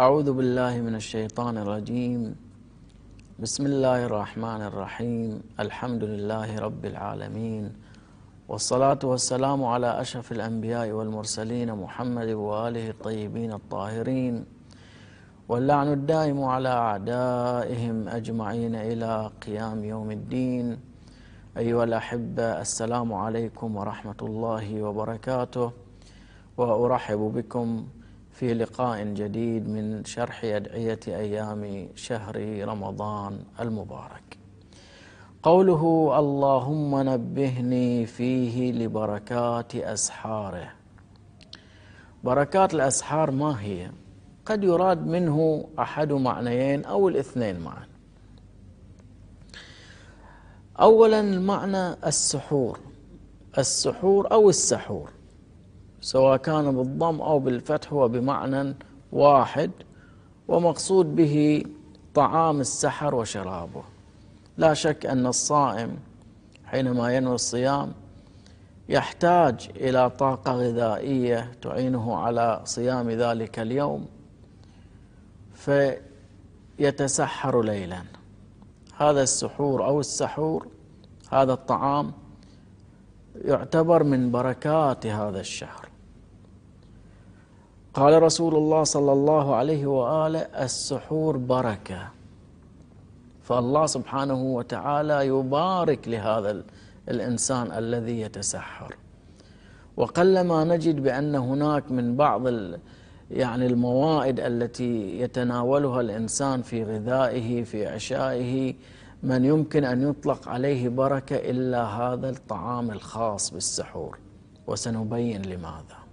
أعوذ بالله من الشيطان الرجيم بسم الله الرحمن الرحيم الحمد لله رب العالمين والصلاة والسلام على أشرف الأنبياء والمرسلين محمد وآله الطيبين الطاهرين واللعن الدائم على أعدائهم أجمعين إلى قيام يوم الدين أيها الأحبة السلام عليكم ورحمة الله وبركاته وأرحب بكم في لقاء جديد من شرح أدعية أيام شهر رمضان المبارك. قوله اللهم نبهني فيه لبركات أسحاره. بركات الأسحار ما هي؟ قد يراد منه أحد معنيين أو الاثنين معا. أولا المعنى السحور السحور أو السحور سواء كان بالضم أو بالفتح هو بمعنى واحد ومقصود به طعام السحر وشرابه لا شك أن الصائم حينما ينوي الصيام يحتاج إلى طاقة غذائية تعينه على صيام ذلك اليوم فيتسحر ليلا هذا السحور أو السحور هذا الطعام يعتبر من بركات هذا الشهر قال رسول الله صلى الله عليه وآله السحور بركة فالله سبحانه وتعالى يبارك لهذا الإنسان الذي يتسحر وقلما نجد بأن هناك من بعض يعني الموائد التي يتناولها الإنسان في غذائه في عشائه من يمكن أن يطلق عليه بركة إلا هذا الطعام الخاص بالسحور وسنبين لماذا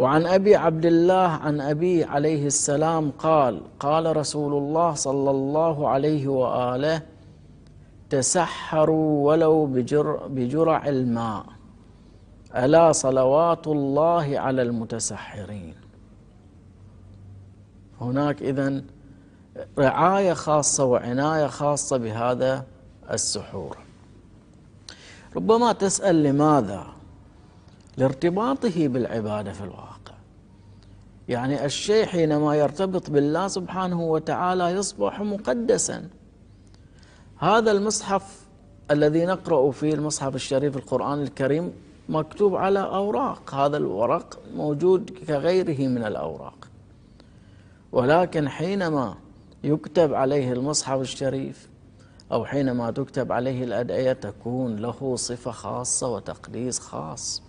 وعن أبي عبد الله عن أبي عليه السلام قال قال رسول الله صلى الله عليه وآله تسحروا ولو بجر بجرع الماء ألا صلوات الله على المتسحرين هناك إذا رعاية خاصة وعناية خاصة بهذا السحور ربما تسأل لماذا لارتباطه بالعبادة في الواقع يعني الشيء حينما يرتبط بالله سبحانه وتعالى يصبح مقدسا هذا المصحف الذي نقرأ فيه المصحف الشريف القرآن الكريم مكتوب على أوراق هذا الورق موجود كغيره من الأوراق ولكن حينما يكتب عليه المصحف الشريف أو حينما تكتب عليه الأدعية تكون له صفة خاصة وتقديس خاص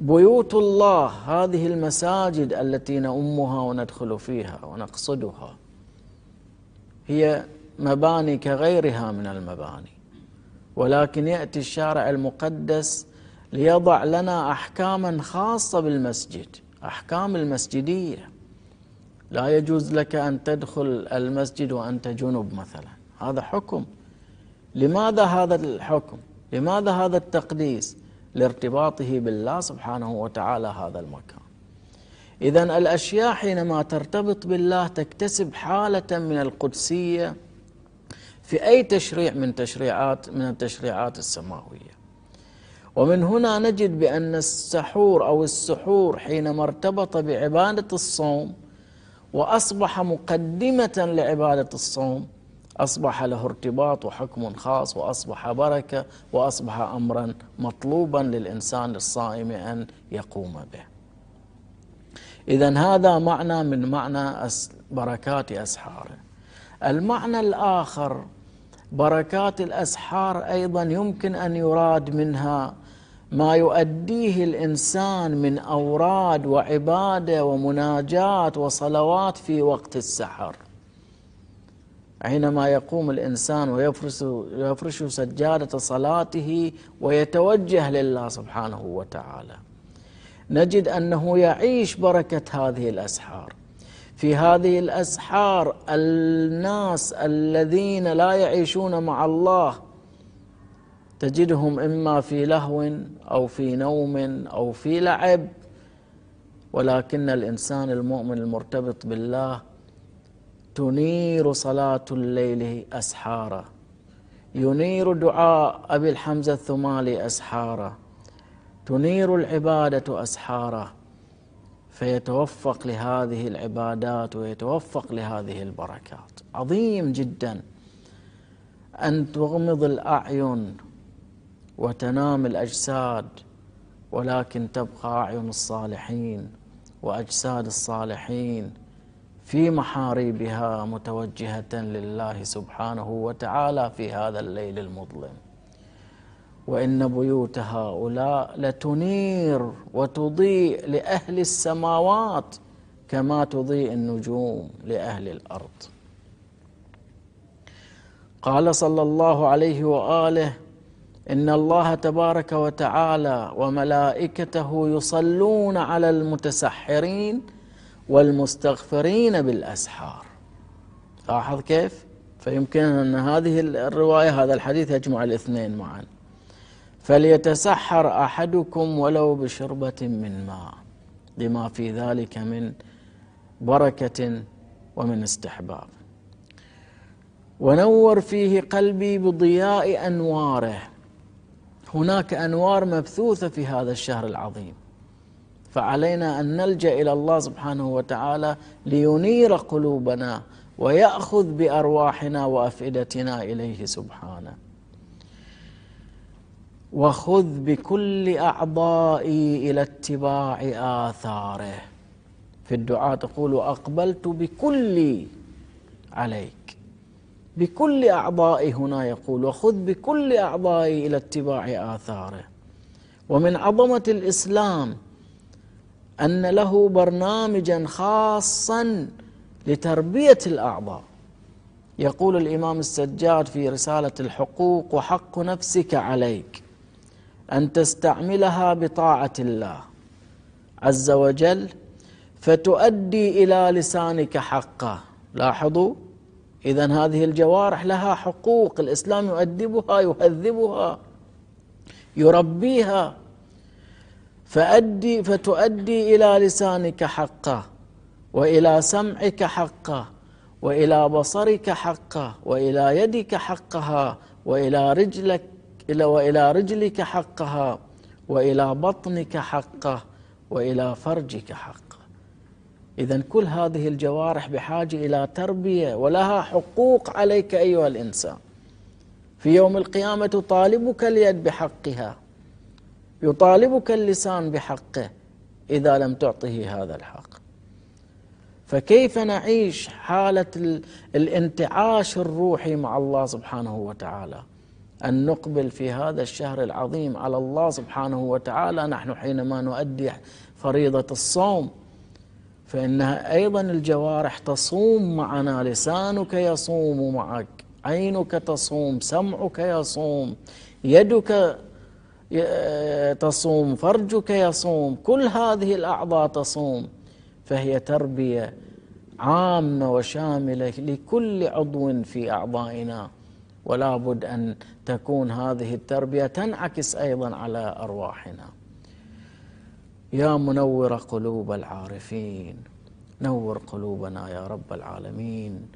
بيوت الله هذه المساجد التي نؤمها وندخل فيها ونقصدها هي مباني كغيرها من المباني ولكن ياتي الشارع المقدس ليضع لنا احكاما خاصه بالمسجد احكام المسجديه لا يجوز لك ان تدخل المسجد وانت جنب مثلا هذا حكم لماذا هذا الحكم لماذا هذا التقديس لارتباطه بالله سبحانه وتعالى هذا المكان إذا الأشياء حينما ترتبط بالله تكتسب حالة من القدسية في أي تشريع من تشريعات من التشريعات السماوية ومن هنا نجد بأن السحور أو السحور حينما ارتبط بعبادة الصوم وأصبح مقدمة لعبادة الصوم أصبح له ارتباط وحكم خاص وأصبح بركة وأصبح أمرا مطلوبا للإنسان الصائم أن يقوم به إذا هذا معنى من معنى بركات أسحاره المعنى الآخر بركات الأسحار أيضا يمكن أن يراد منها ما يؤديه الإنسان من أوراد وعبادة ومناجات وصلوات في وقت السحر حينما يقوم الإنسان ويفرش يفرش سجادة صلاته ويتوجه لله سبحانه وتعالى نجد أنه يعيش بركة هذه الأسحار في هذه الأسحار الناس الذين لا يعيشون مع الله تجدهم إما في لهو أو في نوم أو في لعب ولكن الإنسان المؤمن المرتبط بالله تنير صلاة الليل أسحارا ينير دعاء أبي الحمزة الثمالي أسحارا تنير العبادة أسحارا فيتوفق لهذه العبادات ويتوفق لهذه البركات عظيم جدا أن تغمض الأعين وتنام الأجساد ولكن تبقى أعين الصالحين وأجساد الصالحين في محاريبها متوجهة لله سبحانه وتعالى في هذا الليل المظلم وإن بيوت هؤلاء لتنير وتضيء لأهل السماوات كما تضيء النجوم لأهل الأرض قال صلى الله عليه وآله إن الله تبارك وتعالى وملائكته يصلون على المتسحرين والمستغفرين بالأسحار لاحظ كيف فيمكن أن هذه الرواية هذا الحديث يجمع الاثنين معا فليتسحر أحدكم ولو بشربة من ماء لما في ذلك من بركة ومن استحباب ونور فيه قلبي بضياء أنواره هناك أنوار مبثوثة في هذا الشهر العظيم فعلينا أن نلجأ إلى الله سبحانه وتعالى لينير قلوبنا ويأخذ بأرواحنا وأفئدتنا إليه سبحانه وخذ بكل أعضائي إلى اتباع آثاره في الدعاء تقول أقبلت بكل عليك بكل أعضائي هنا يقول وخذ بكل أعضائي إلى اتباع آثاره ومن عظمة الإسلام أن له برنامجا خاصا لتربية الأعضاء يقول الإمام السجاد في رسالة الحقوق وحق نفسك عليك أن تستعملها بطاعة الله عز وجل فتؤدي إلى لسانك حقه لاحظوا إذا هذه الجوارح لها حقوق الإسلام يؤدبها يهذبها يربيها فأدي فتؤدي إلى لسانك حقه وإلى سمعك حقه وإلى بصرك حقه وإلى يدك حقها وإلى رجلك إلى وإلى رجلك حقها وإلى بطنك حقه وإلى فرجك حقه إذا كل هذه الجوارح بحاجة إلى تربية ولها حقوق عليك أيها الإنسان في يوم القيامة طالبك اليد بحقها يطالبك اللسان بحقه إذا لم تعطه هذا الحق فكيف نعيش حالة الانتعاش الروحي مع الله سبحانه وتعالى أن نقبل في هذا الشهر العظيم على الله سبحانه وتعالى نحن حينما نؤدي فريضة الصوم فإنها أيضا الجوارح تصوم معنا لسانك يصوم معك عينك تصوم سمعك يصوم يدك آه، تصوم فرجك يصوم كل هذه الأعضاء تصوم فهي تربية عامة وشاملة لكل عضو في أعضائنا ولا بد أن تكون هذه التربية تنعكس أيضا على أرواحنا يا منور قلوب العارفين نور قلوبنا يا رب العالمين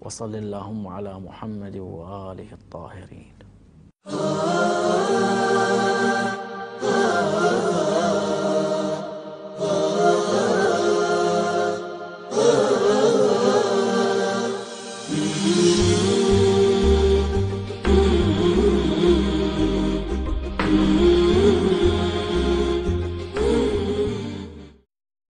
وصل اللهم على محمد وآله الطاهرين